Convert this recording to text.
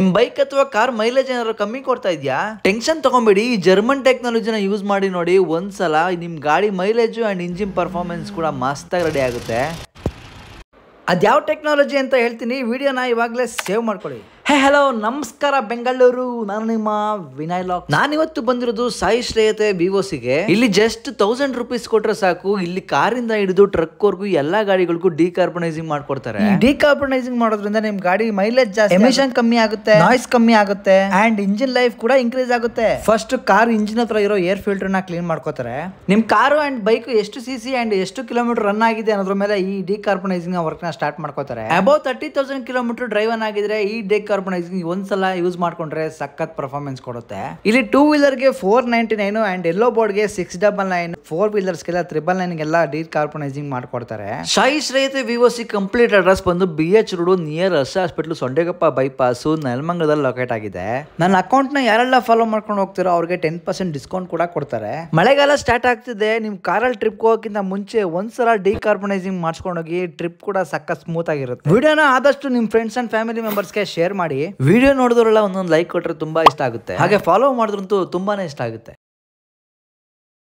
ನಿಮ್ ಬೈಕ್ ಅಥವಾ car mileage ಏನಾದ್ರು ಕಮ್ಮಿ ಕೊಡ್ತಾ ಇದೆಯಾ ಟೆನ್ಷನ್ ತಗೊಂಬೇಡಿ ಈ ಜರ್ಮನ್ ಟೆಕ್ನಾಲಜಿನ ಯೂಸ್ ಮಾಡಿ ನೋಡಿ ಒಂದ್ಸಲ ನಿಮ್ ಗಾಡಿ ಮೈಲೇಜು ಅಂಡ್ ಇಂಜಿನ್ ಪರ್ಫಾರ್ಮೆನ್ಸ್ ಕೂಡ ಆಗಿ ರೆಡಿ ಆಗುತ್ತೆ ಅದ್ಯಾವ ಟೆಕ್ನಾಲಜಿ ಅಂತ ಹೇಳ್ತೀನಿ ವಿಡಿಯೋನ ಇವಾಗಲೇ ಸೇವ್ ಮಾಡ್ಕೊಳ್ಳಿ ಹಲೋ ನಮಸ್ಕಾರ ಬೆಂಗಳೂರು ನಾನು ನಿಮ್ಮ ವಿನಯ್ ಲಾಕ್ ನಾನಿವತ್ತು ಬಂದಿರೋದು ಸಾಯಿ ಶ್ರೇಯತೆ ಬಿಒಸಿಗೆ ಇಲ್ಲಿ ಜಸ್ಟ್ ತೌಸಂಡ್ ರುಪೀಸ್ ಕೊಟ್ರೆ ಸಾಕು ಇಲ್ಲಿ ಕಾರಿಂದ ಹಿಡಿದು ಟ್ರಕ್ ವರ್ಗೂ ಎಲ್ಲಾ ಗಾಡಿಗಳಿಗೂ ಡಿಕಾರ್ಬನೈಸಿಂಗ್ ಮಾಡ್ಕೊಡ್ತಾರೆ ಡಿಕಾರ್ಬನೈಸಿಂಗ್ ಮಾಡೋದ್ರಿಂದ ನಿಮ್ ಗಾಡಿ ಮೈಲೇಜ್ ಜಾಸ್ತಿ ಎಮಿಷನ್ ಕಮ್ಮಿ ಆಗುತ್ತೆ ನಾಯ್ಸ್ ಕಮ್ಮಿ ಆಗುತ್ತೆ ಅಂಡ್ ಇಂಜಿನ್ ಲೈಫ್ ಕೂಡ ಇನ್ಕ್ರೀಸ್ ಆಗುತ್ತೆ ಫಸ್ಟ್ ಕಾರ್ ಇಂಜಿನ್ ಹತ್ರ ಇರೋ ಏರ್ ಫಿಲ್ಟರ್ ನ ಕ್ಲೀನ್ ಮಾಡ್ಕೋತಾರೆ ನಿಮ್ ಕಾರು ಅಂಡ್ ಬೈಕ್ ಎಷ್ಟು ಸಿ ಸಿ ಅಂಡ್ ಎಷ್ಟು ಕಿಲೋಮೀಟರ್ ರನ್ ಆಗಿದೆ ಅನ್ನೋದ್ರ ಮೇಲೆ ಈ ಡಿಕಾರ್ಬನೈಸಿಂಗ್ ವರ್ಕ್ ನ ಸ್ಟಾರ್ಟ್ ಮಾಡ್ಕೋತಾರೆ above thirty thousand kilometre drive ಆಗಿದ್ರೆ ಈ ಡಿಕಾರ್ಬನೈಸ್ ಇದನ್ನ ಒಂದ್ಸಲ ಯೂಸ್ ಮಾಡ್ಕೊಂಡ್ರೆ ಸಖತ್ ಪರ್ಫಾರ್ಮೆನ್ಸ್ ಕೊಡುತ್ತೆ ಇಲ್ಲಿ ಟೂ ವೀಲರ್ ಗೆ four ninety nine and yellow board ಗೆ six double nine four wheelers ಗೆಲ್ಲ ತ್ರಿಬಲ್ ನೈನ್ ಗೆಲ್ಲ ಡೀ ಕಾರ್ಪನೈಸಿಂಗ್ ಮಾಡ್ಕೊಡ್ತಾರೆ ಶಾಯಿ ರೈತ ವಿವೋ ಸಿ ಕಂಪ್ಲೀಟ್ ಅಡ್ರೆಸ್ ಬಂದು ಬಿ ಎಚ್ ರೋಡ್ ನಿಯರ್ ರಸ್ ಹಾಸ್ಪಿಟಲ್ ಸೊಂಡೇಗಪ್ಪ ಬೈಪಾಸ್ ನೆಲಮಂಗದಲ್ಲಿ ಲೊಕೇಟ್ ಆಗಿದೆ ನನ್ನ ಅಕೌಂಟ್ ನ ಯಾರೆಲ್ಲ ಫಾಲೋ ಮಾಡ್ಕೊಂಡು ಹೋಗ್ತಾರೋ ಅವ್ರಿಗೆ ಟೆನ್ ಪರ್ಸೆಂಟ್ ಡಿಸ್ಕೌಂಟ್ ಕೂಡ ಕೊಡ್ತಾರೆ ಮಳೆಗಾಲ ಸ್ಟಾರ್ಟ್ ಆಗ್ತಿದೆ ನಿಮ್ ಕಾರಲ್ಲಿ ಟ್ರಿಪ್ ಹೋಗೋಕ್ಕಿಂತ ಮುಂಚೆ ಒಂದ್ಸಲ ಕಾರ್ಪನೈಸಿಂಗ್ ಮಾಡ್ಸ್ಕೊಂಡೋಗಿ ಟ್ರಿಪ್ ಕೂಡ ಸಕ್ಕ ಸ್ಮೂತ್ ಆಗಿರುತ್ತೆ ವಿಡಿಯೋನ ಆದಷ್ಟು ನಿಮ್ ಫ್ರೆಂಡ್ಸ್ ಅಂಡ್ ಫ್ಯಾಮಿಲಿ ಮೆಂಬರ್ಸ್ ಗೆ ಶೇರ್ ಮಾಡಿ ವಿಡಿಯೋ ನೋಡಿದ್ರೆಲ್ಲ ಒಂದೊಂದು ಲೈಕ್ ಕೊಟ್ಟರೆ ತುಂಬಾ ಇಷ್ಟ ಆಗುತ್ತೆ ಹಾಗೆ ಫಾಲೋ ಮಾಡಿದ್ರಂತೂ ತುಂಬಾನೇ ಇಷ್ಟ ಆಗುತ್ತೆ